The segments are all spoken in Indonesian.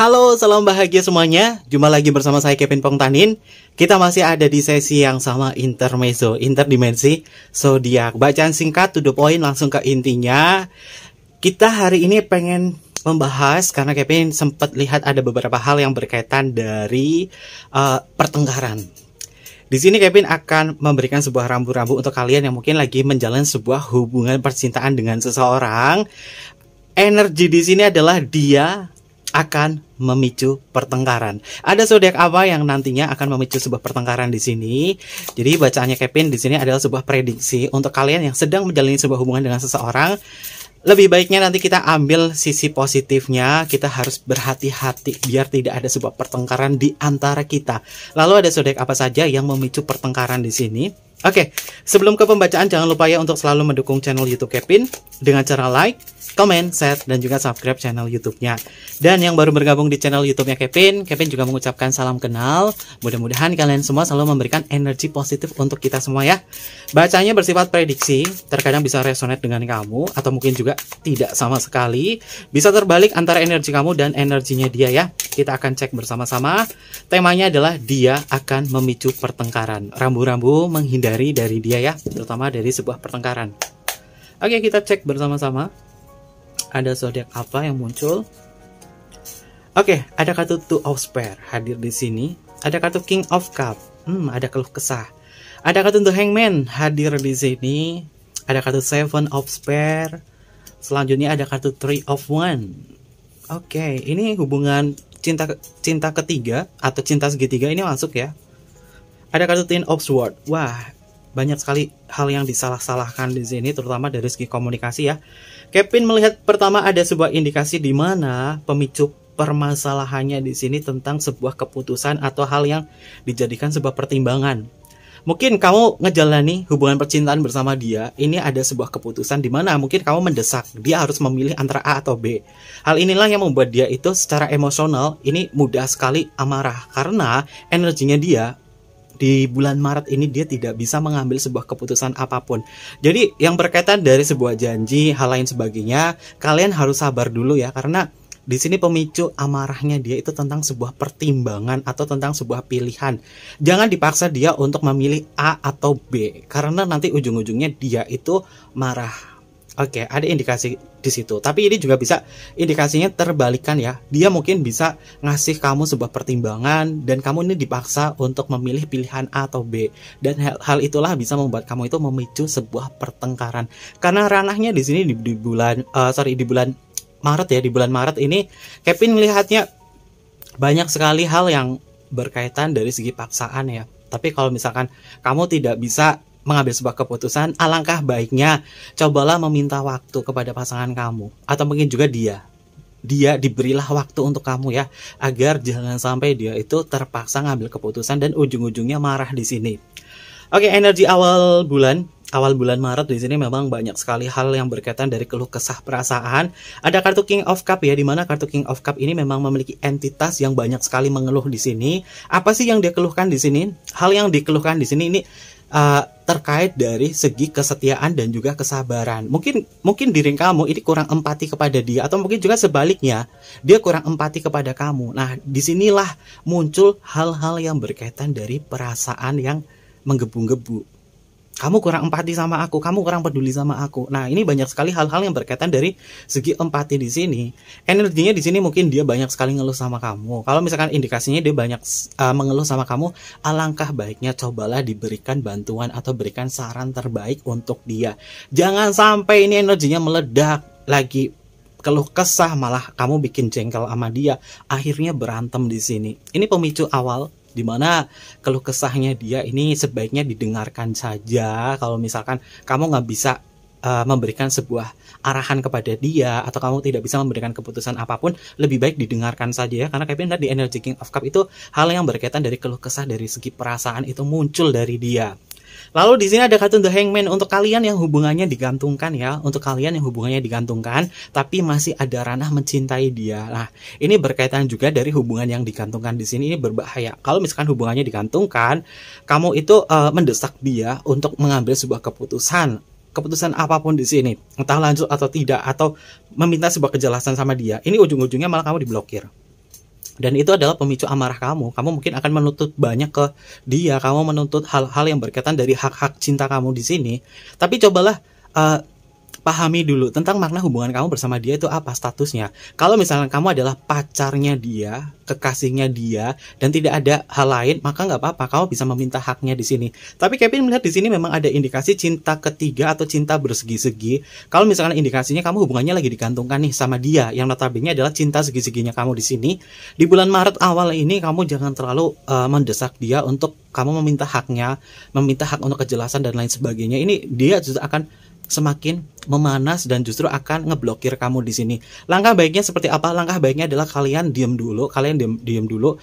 Halo, salam bahagia semuanya. Jumpa lagi bersama saya Kevin Pongtanin. Kita masih ada di sesi yang sama intermezzo, interdimensi, zodiak. Bacaan singkat to the point langsung ke intinya. Kita hari ini pengen membahas karena Kevin sempat lihat ada beberapa hal yang berkaitan dari uh, pertengkaran. Di sini Kevin akan memberikan sebuah rambu-rambu untuk kalian yang mungkin lagi menjalin sebuah hubungan percintaan dengan seseorang. Energi di sini adalah dia akan memicu pertengkaran. Ada zodiak apa yang nantinya akan memicu sebuah pertengkaran di sini? Jadi bacaannya Kevin di sini adalah sebuah prediksi untuk kalian yang sedang menjalani sebuah hubungan dengan seseorang. Lebih baiknya nanti kita ambil sisi positifnya, kita harus berhati-hati biar tidak ada sebuah pertengkaran di antara kita. Lalu ada zodiak apa saja yang memicu pertengkaran di sini? Oke, okay, sebelum ke pembacaan jangan lupa ya untuk selalu mendukung channel YouTube Kevin dengan cara like, comment, share, dan juga subscribe channel YouTube-nya. Dan yang baru bergabung di channel YouTube-nya Kevin, Kevin juga mengucapkan salam kenal. Mudah-mudahan kalian semua selalu memberikan energi positif untuk kita semua ya. Bacanya bersifat prediksi, terkadang bisa resonate dengan kamu, atau mungkin juga tidak sama sekali. Bisa terbalik antara energi kamu dan energinya dia ya. Kita akan cek bersama-sama. Temanya adalah dia akan memicu pertengkaran. Rambu-rambu menghindari hindari dari dia ya, terutama dari sebuah pertengkaran. Oke, kita cek bersama-sama. Ada zodiak apa yang muncul? Oke, ada kartu Two of Spare hadir di sini. Ada kartu King of Cup. Hmm, ada keluh kesah. Ada kartu The Hangman hadir di sini. Ada kartu Seven of Spare. Selanjutnya ada kartu Three of One. Oke, ini hubungan cinta cinta ketiga atau cinta segitiga ini masuk ya. Ada kartu Ten of Sword. Wah, banyak sekali hal yang disalah-salahkan di sini terutama dari segi komunikasi ya. Kevin melihat pertama ada sebuah indikasi di mana pemicu permasalahannya di sini tentang sebuah keputusan atau hal yang dijadikan sebuah pertimbangan. Mungkin kamu ngejalani hubungan percintaan bersama dia, ini ada sebuah keputusan di mana mungkin kamu mendesak, dia harus memilih antara A atau B. Hal inilah yang membuat dia itu secara emosional ini mudah sekali amarah karena energinya dia di bulan Maret ini dia tidak bisa mengambil sebuah keputusan apapun. Jadi yang berkaitan dari sebuah janji, hal lain sebagainya, kalian harus sabar dulu ya karena di sini pemicu amarahnya dia itu tentang sebuah pertimbangan atau tentang sebuah pilihan. Jangan dipaksa dia untuk memilih A atau B karena nanti ujung-ujungnya dia itu marah Oke, okay, ada indikasi di situ. Tapi ini juga bisa indikasinya terbalikan ya. Dia mungkin bisa ngasih kamu sebuah pertimbangan dan kamu ini dipaksa untuk memilih pilihan A atau B. Dan hal, hal itulah bisa membuat kamu itu memicu sebuah pertengkaran. Karena ranahnya di sini di, di bulan uh, sorry di bulan Maret ya, di bulan Maret ini Kevin melihatnya banyak sekali hal yang berkaitan dari segi paksaan ya. Tapi kalau misalkan kamu tidak bisa mengambil sebuah keputusan, alangkah baiknya cobalah meminta waktu kepada pasangan kamu atau mungkin juga dia. Dia diberilah waktu untuk kamu ya, agar jangan sampai dia itu terpaksa ngambil keputusan dan ujung-ujungnya marah di sini. Oke, energi awal bulan awal bulan Maret di sini memang banyak sekali hal yang berkaitan dari keluh kesah perasaan. Ada kartu King of Cup ya, dimana kartu King of Cup ini memang memiliki entitas yang banyak sekali mengeluh di sini. Apa sih yang dikeluhkan di sini? Hal yang dikeluhkan di sini ini uh, terkait dari segi kesetiaan dan juga kesabaran. Mungkin mungkin diri kamu ini kurang empati kepada dia atau mungkin juga sebaliknya, dia kurang empati kepada kamu. Nah, disinilah muncul hal-hal yang berkaitan dari perasaan yang menggebu-gebu kamu kurang empati sama aku, kamu kurang peduli sama aku. Nah, ini banyak sekali hal-hal yang berkaitan dari segi empati di sini. Energinya di sini mungkin dia banyak sekali ngeluh sama kamu. Kalau misalkan indikasinya dia banyak uh, mengeluh sama kamu, alangkah baiknya cobalah diberikan bantuan atau berikan saran terbaik untuk dia. Jangan sampai ini energinya meledak lagi keluh kesah malah kamu bikin jengkel sama dia, akhirnya berantem di sini. Ini pemicu awal dimana keluh kesahnya dia ini sebaiknya didengarkan saja kalau misalkan kamu nggak bisa uh, memberikan sebuah arahan kepada dia atau kamu tidak bisa memberikan keputusan apapun lebih baik didengarkan saja ya karena Kevin di Energy King of Cup itu hal yang berkaitan dari keluh kesah dari segi perasaan itu muncul dari dia Lalu di sini ada kartun The Hangman untuk kalian yang hubungannya digantungkan ya, untuk kalian yang hubungannya digantungkan tapi masih ada ranah mencintai dia. Nah, ini berkaitan juga dari hubungan yang digantungkan di sini ini berbahaya. Kalau misalkan hubungannya digantungkan, kamu itu uh, mendesak dia untuk mengambil sebuah keputusan keputusan apapun di sini, entah lanjut atau tidak atau meminta sebuah kejelasan sama dia. Ini ujung-ujungnya malah kamu diblokir dan itu adalah pemicu amarah kamu. Kamu mungkin akan menuntut banyak ke dia, kamu menuntut hal-hal yang berkaitan dari hak-hak cinta kamu di sini. Tapi cobalah uh, pahami dulu tentang makna hubungan kamu bersama dia itu apa statusnya. Kalau misalnya kamu adalah pacarnya dia, kekasihnya dia, dan tidak ada hal lain, maka nggak apa-apa, kamu bisa meminta haknya di sini. Tapi Kevin melihat di sini memang ada indikasi cinta ketiga atau cinta bersegi-segi. Kalau misalkan indikasinya kamu hubungannya lagi digantungkan nih sama dia, yang notabene adalah cinta segi-seginya kamu di sini. Di bulan Maret awal ini kamu jangan terlalu uh, mendesak dia untuk kamu meminta haknya, meminta hak untuk kejelasan dan lain sebagainya. Ini dia juga akan semakin memanas dan justru akan ngeblokir kamu di sini. Langkah baiknya seperti apa? Langkah baiknya adalah kalian diem dulu, kalian diem, diem dulu.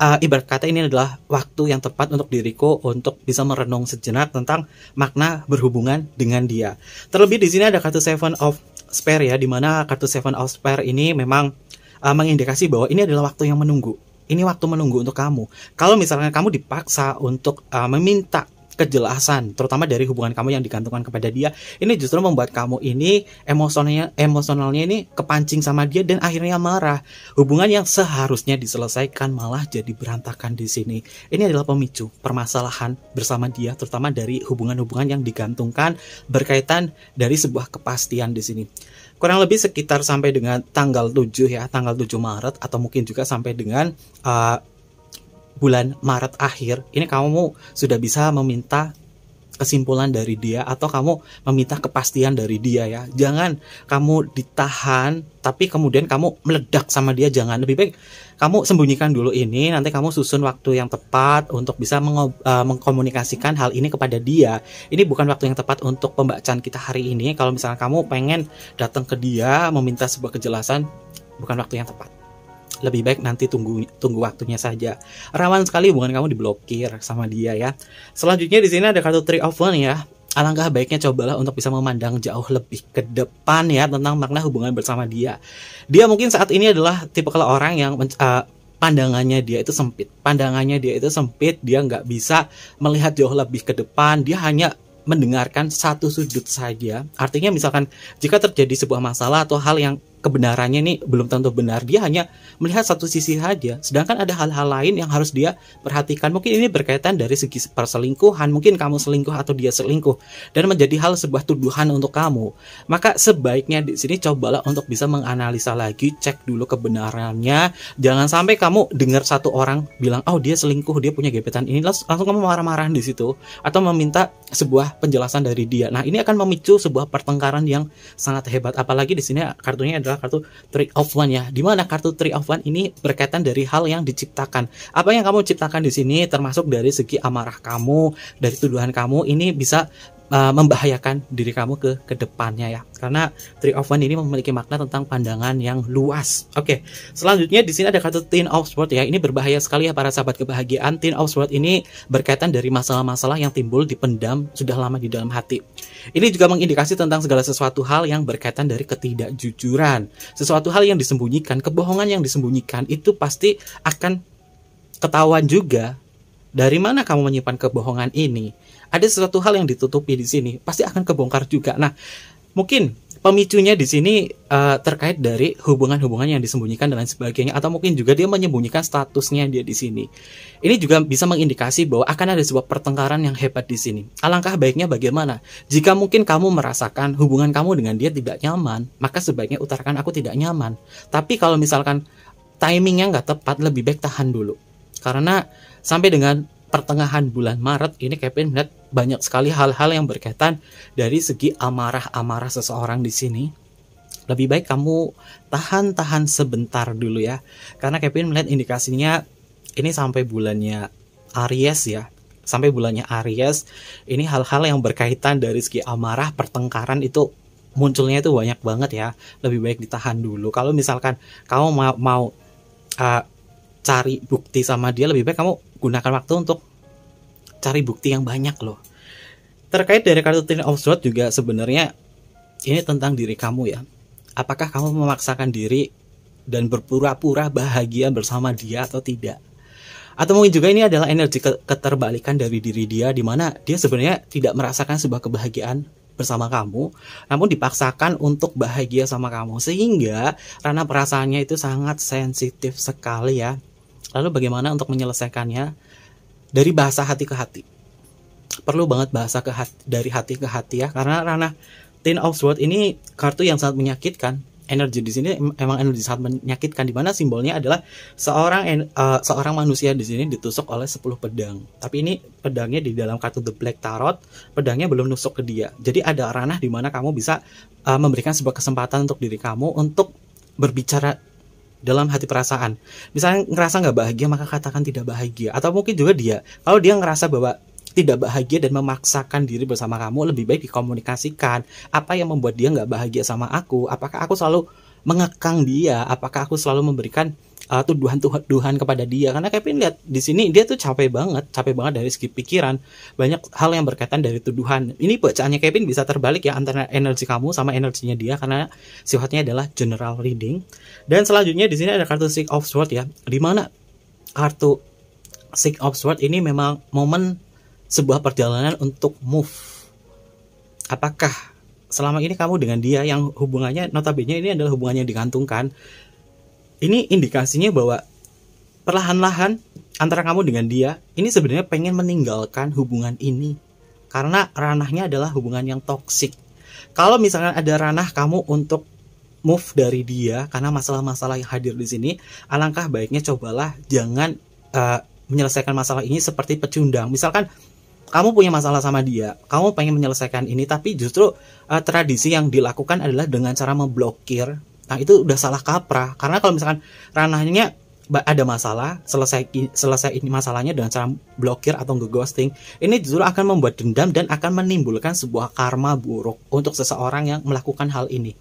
Uh, ibarat kata ini adalah waktu yang tepat untuk diriku untuk bisa merenung sejenak tentang makna berhubungan dengan dia. Terlebih di sini ada kartu Seven of Spare ya, dimana kartu Seven of Spare ini memang uh, mengindikasi bahwa ini adalah waktu yang menunggu. Ini waktu menunggu untuk kamu. Kalau misalnya kamu dipaksa untuk uh, meminta kejelasan terutama dari hubungan kamu yang digantungkan kepada dia ini justru membuat kamu ini emosionalnya emosionalnya ini kepancing sama dia dan akhirnya marah hubungan yang seharusnya diselesaikan malah jadi berantakan di sini ini adalah pemicu permasalahan bersama dia terutama dari hubungan-hubungan yang digantungkan berkaitan dari sebuah kepastian di sini kurang lebih sekitar sampai dengan tanggal 7 ya tanggal 7 Maret atau mungkin juga sampai dengan uh, bulan Maret akhir ini kamu sudah bisa meminta kesimpulan dari dia atau kamu meminta kepastian dari dia ya. Jangan kamu ditahan tapi kemudian kamu meledak sama dia jangan. Lebih baik kamu sembunyikan dulu ini nanti kamu susun waktu yang tepat untuk bisa eh, mengkomunikasikan hal ini kepada dia. Ini bukan waktu yang tepat untuk pembacaan kita hari ini. Kalau misalnya kamu pengen datang ke dia meminta sebuah kejelasan bukan waktu yang tepat lebih baik nanti tunggu tunggu waktunya saja. Rawan sekali hubungan kamu diblokir sama dia ya. Selanjutnya di sini ada kartu Three of One ya. Alangkah baiknya cobalah untuk bisa memandang jauh lebih ke depan ya tentang makna hubungan bersama dia. Dia mungkin saat ini adalah tipe kalau orang yang uh, pandangannya dia itu sempit, pandangannya dia itu sempit, dia nggak bisa melihat jauh lebih ke depan, dia hanya mendengarkan satu sudut saja. Artinya misalkan jika terjadi sebuah masalah atau hal yang kebenarannya ini belum tentu benar. Dia hanya melihat satu sisi saja. Sedangkan ada hal-hal lain yang harus dia perhatikan. Mungkin ini berkaitan dari segi perselingkuhan, mungkin kamu selingkuh atau dia selingkuh dan menjadi hal sebuah tuduhan untuk kamu. Maka sebaiknya di sini cobalah untuk bisa menganalisa lagi, cek dulu kebenarannya. Jangan sampai kamu dengar satu orang bilang, "Oh, dia selingkuh, dia punya gebetan ini." Langsung, kamu marah-marahan di situ atau meminta sebuah penjelasan dari dia. Nah, ini akan memicu sebuah pertengkaran yang sangat hebat apalagi di sini kartunya adalah adalah kartu three of one ya. Dimana kartu three of one ini berkaitan dari hal yang diciptakan. Apa yang kamu ciptakan di sini termasuk dari segi amarah kamu, dari tuduhan kamu ini bisa eh, membahayakan diri kamu ke kedepannya ya. Karena Three of One ini memiliki makna tentang pandangan yang luas. Oke, selanjutnya di sini ada kartu Ten of Swords ya. Ini berbahaya sekali ya para sahabat kebahagiaan. Ten of Swords ini berkaitan dari masalah-masalah yang timbul dipendam sudah lama di dalam hati. Ini juga mengindikasi tentang segala sesuatu hal yang berkaitan dari ketidakjujuran disembunyikan. Sesuatu hal yang disembunyikan, kebohongan yang disembunyikan itu pasti akan ketahuan juga. Dari mana kamu menyimpan kebohongan ini? Ada sesuatu hal yang ditutupi di sini, pasti akan kebongkar juga. Nah, mungkin pemicunya di sini uh, terkait dari hubungan-hubungan yang disembunyikan dan lain sebagainya atau mungkin juga dia menyembunyikan statusnya dia di sini. Ini juga bisa mengindikasi bahwa akan ada sebuah pertengkaran yang hebat di sini. Alangkah baiknya bagaimana? Jika mungkin kamu merasakan hubungan kamu dengan dia tidak nyaman, maka sebaiknya utarakan aku tidak nyaman. Tapi kalau misalkan timingnya nggak tepat, lebih baik tahan dulu. Karena sampai dengan pertengahan bulan Maret ini Kevin melihat banyak sekali hal-hal yang berkaitan dari segi amarah-amarah seseorang di sini. Lebih baik kamu tahan-tahan sebentar dulu ya. Karena Kevin melihat indikasinya ini sampai bulannya Aries ya. Sampai bulannya Aries, ini hal-hal yang berkaitan dari segi amarah, pertengkaran itu munculnya itu banyak banget ya. Lebih baik ditahan dulu. Kalau misalkan kamu mau, mau uh, cari bukti sama dia, lebih baik kamu gunakan waktu untuk cari bukti yang banyak loh. Terkait dari kartu Ten of Swords juga sebenarnya ini tentang diri kamu ya. Apakah kamu memaksakan diri dan berpura-pura bahagia bersama dia atau tidak? Atau mungkin juga ini adalah energi keterbalikan dari diri dia di mana dia sebenarnya tidak merasakan sebuah kebahagiaan bersama kamu, namun dipaksakan untuk bahagia sama kamu sehingga ranah perasaannya itu sangat sensitif sekali ya Lalu bagaimana untuk menyelesaikannya? Dari bahasa hati ke hati. Perlu banget bahasa ke hati, dari hati ke hati ya, karena ranah Ten of Swords ini kartu yang sangat menyakitkan. Energi di sini emang energi sangat menyakitkan di mana simbolnya adalah seorang uh, seorang manusia di sini ditusuk oleh 10 pedang. Tapi ini pedangnya di dalam kartu The Black Tarot, pedangnya belum nusuk ke dia. Jadi ada ranah di mana kamu bisa uh, memberikan sebuah kesempatan untuk diri kamu untuk berbicara dalam hati perasaan. Misalnya ngerasa nggak bahagia maka katakan tidak bahagia. Atau mungkin juga dia, kalau dia ngerasa bahwa tidak bahagia dan memaksakan diri bersama kamu lebih baik dikomunikasikan apa yang membuat dia nggak bahagia sama aku apakah aku selalu mengekang dia apakah aku selalu memberikan uh, tuduhan tuduhan kepada dia karena Kevin lihat di sini dia tuh capek banget capek banget dari segi pikiran banyak hal yang berkaitan dari tuduhan ini bacaannya Kevin bisa terbalik ya antara energi kamu sama energinya dia karena sifatnya adalah general reading dan selanjutnya di sini ada kartu Six of Swords ya di mana kartu Six of Swords ini memang momen sebuah perjalanan untuk move apakah selama ini kamu dengan dia yang hubungannya notabene ini adalah hubungannya digantungkan ini indikasinya bahwa perlahan-lahan antara kamu dengan dia ini sebenarnya pengen meninggalkan hubungan ini karena ranahnya adalah hubungan yang toksik. Kalau misalkan ada ranah kamu untuk move dari dia karena masalah-masalah yang hadir di sini, alangkah baiknya cobalah jangan uh, menyelesaikan masalah ini seperti pecundang. Misalkan kamu punya masalah sama dia, kamu pengen menyelesaikan ini tapi justru uh, tradisi yang dilakukan adalah dengan cara memblokir nah itu udah salah kaprah karena kalau misalkan ranahnya ada masalah selesai selesai ini masalahnya dengan cara blokir atau ghosting ini justru akan membuat dendam dan akan menimbulkan sebuah karma buruk untuk seseorang yang melakukan hal ini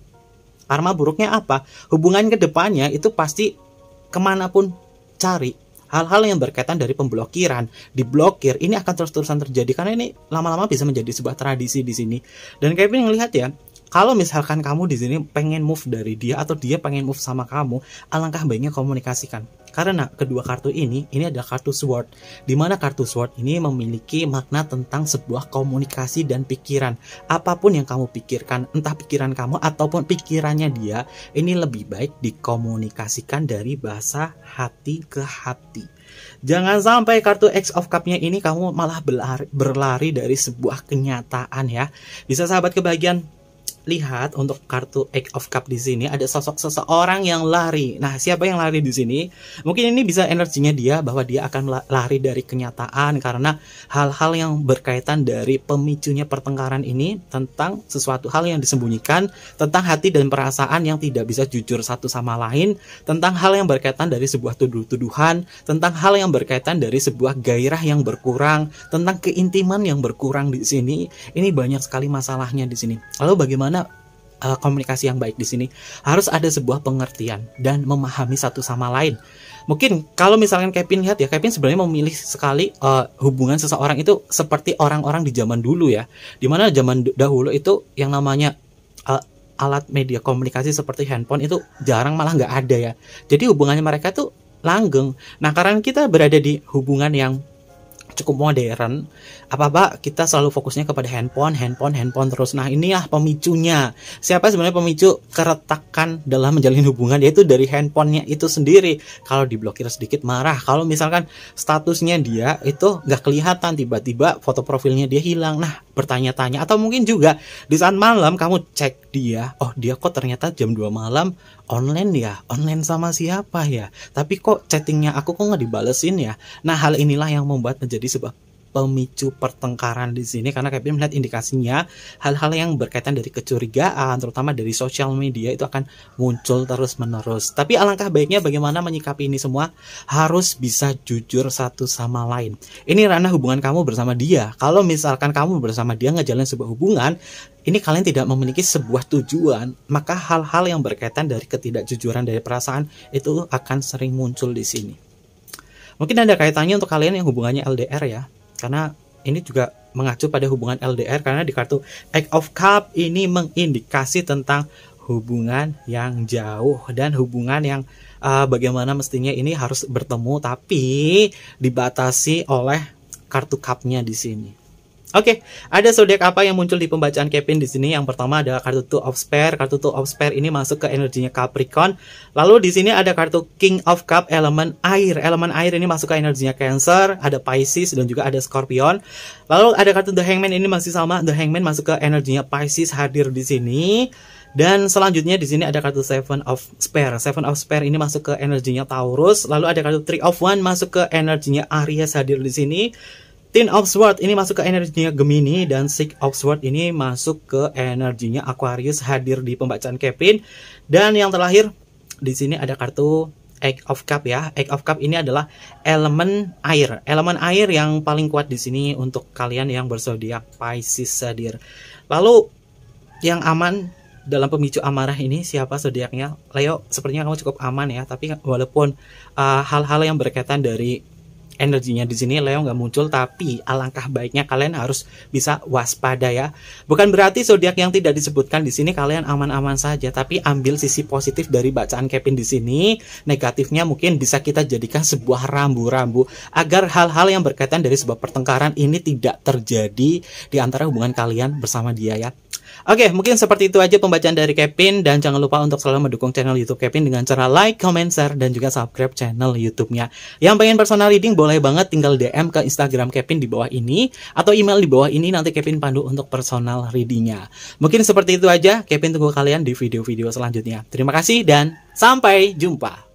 karma buruknya apa hubungan kedepannya itu pasti kemanapun cari hal-hal yang berkaitan dari pemblokiran diblokir ini akan terus-terusan terjadi karena ini lama-lama bisa menjadi sebuah tradisi di sini dan Kevin ngelihat ya kalau misalkan kamu di sini pengen move dari dia atau dia pengen move sama kamu, alangkah baiknya komunikasikan. Karena kedua kartu ini, ini ada kartu sword. Dimana kartu sword ini memiliki makna tentang sebuah komunikasi dan pikiran. Apapun yang kamu pikirkan, entah pikiran kamu ataupun pikirannya dia, ini lebih baik dikomunikasikan dari bahasa hati ke hati. Jangan sampai kartu X of Cup-nya ini kamu malah berlari, berlari dari sebuah kenyataan ya. Bisa sahabat kebahagiaan, lihat untuk kartu Eight of Cup di sini ada sosok seseorang yang lari. Nah, siapa yang lari di sini? Mungkin ini bisa energinya dia bahwa dia akan lari dari kenyataan karena hal-hal yang berkaitan dari pemicunya pertengkaran ini tentang sesuatu hal yang disembunyikan, tentang hati dan perasaan yang tidak bisa jujur satu sama lain, tentang hal yang berkaitan dari sebuah tuduh-tuduhan, tentang hal yang berkaitan dari sebuah gairah yang berkurang, tentang keintiman yang berkurang di sini. Ini banyak sekali masalahnya di sini. Lalu bagaimana bagaimana uh, eh, komunikasi yang baik di sini harus ada sebuah pengertian dan memahami satu sama lain. Mungkin kalau misalkan Kevin lihat ya, Kevin sebenarnya memilih sekali uh, hubungan seseorang itu seperti orang-orang di zaman dulu ya, dimana zaman dahulu itu yang namanya uh, alat media komunikasi seperti handphone itu jarang malah nggak ada ya. Jadi hubungannya mereka tuh langgeng. Nah karena kita berada di hubungan yang cukup modern apa apa kita selalu fokusnya kepada handphone handphone handphone terus nah ini ya pemicunya siapa sebenarnya pemicu keretakan dalam menjalin hubungan yaitu dari handphonenya itu sendiri kalau diblokir sedikit marah kalau misalkan statusnya dia itu nggak kelihatan tiba-tiba foto profilnya dia hilang nah bertanya-tanya atau mungkin juga di saat malam kamu cek dia oh dia kok ternyata jam 2 malam online ya online sama siapa ya tapi kok chattingnya aku kok nggak dibalesin ya nah hal inilah yang membuat menjadi sebab pemicu pertengkaran di sini karena Kevin melihat indikasinya hal-hal yang berkaitan dari kecurigaan terutama dari sosial media itu akan muncul terus-menerus. Tapi alangkah baiknya bagaimana menyikapi ini semua harus bisa jujur satu sama lain. Ini ranah hubungan kamu bersama dia. Kalau misalkan kamu bersama dia ngejalan sebuah hubungan, ini kalian tidak memiliki sebuah tujuan, maka hal-hal yang berkaitan dari ketidakjujuran dari perasaan itu akan sering muncul di sini. Mungkin ada kaitannya untuk kalian yang hubungannya LDR ya. Karena ini juga mengacu pada hubungan LDR karena di kartu Eight of Cup ini mengindikasi tentang hubungan yang jauh dan hubungan yang uh, bagaimana mestinya ini harus bertemu tapi dibatasi oleh kartu cupnya di sini. Oke, okay, ada zodiak apa yang muncul di pembacaan Kevin di sini? Yang pertama ada kartu Two of Spare. Kartu Two of Spare ini masuk ke energinya Capricorn. Lalu di sini ada kartu King of Cup elemen air. Elemen air ini masuk ke energinya Cancer, ada Pisces dan juga ada Scorpion. Lalu ada kartu The Hangman ini masih sama. The Hangman masuk ke energinya Pisces hadir di sini. Dan selanjutnya di sini ada kartu Seven of Spare. Seven of Spare ini masuk ke energinya Taurus. Lalu ada kartu Three of One masuk ke energinya Aries hadir di sini. Tin of ini masuk ke energinya Gemini dan Six of ini masuk ke energinya Aquarius hadir di pembacaan Kevin. Dan yang terakhir di sini ada kartu Egg of Cup ya. Egg of Cup ini adalah elemen air. Elemen air yang paling kuat di sini untuk kalian yang bersodiak Pisces hadir. Lalu yang aman dalam pemicu amarah ini siapa zodiaknya? Leo, sepertinya kamu cukup aman ya, tapi walaupun uh, hal-hal uh, hal -hal yang berkaitan dari energinya di sini Leo nggak muncul tapi alangkah baiknya kalian harus bisa waspada ya bukan berarti zodiak yang tidak disebutkan di sini kalian aman-aman saja tapi ambil sisi positif dari bacaan Kevin di sini negatifnya mungkin bisa kita jadikan sebuah rambu-rambu agar hal-hal yang berkaitan dari sebuah pertengkaran ini tidak terjadi di antara hubungan kalian bersama dia ya Oke, okay, mungkin seperti itu aja pembacaan dari Kevin dan jangan lupa untuk selalu mendukung channel YouTube Kevin dengan cara like, comment, share dan juga subscribe channel YouTube-nya. Yang pengen personal reading boleh banget tinggal DM ke Instagram Kevin di bawah ini atau email di bawah ini nanti Kevin pandu untuk personal reading-nya. Mungkin seperti itu aja, Kevin tunggu kalian di video-video selanjutnya. Terima kasih dan sampai jumpa.